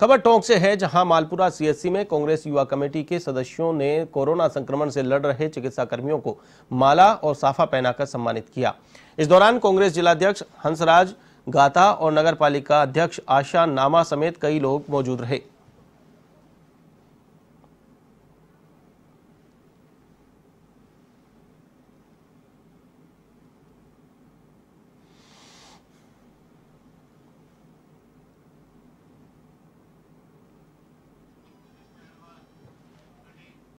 खबर टोंक से है जहां मालपुरा सीएससी में कांग्रेस युवा कमेटी के सदस्यों ने कोरोना संक्रमण से लड़ रहे चिकित्सा कर्मियों को माला और साफा पहनाकर सम्मानित किया इस दौरान कांग्रेस जिलाध्यक्ष हंसराज गाता और नगर पालिका अध्यक्ष आशा नामा समेत कई लोग मौजूद रहे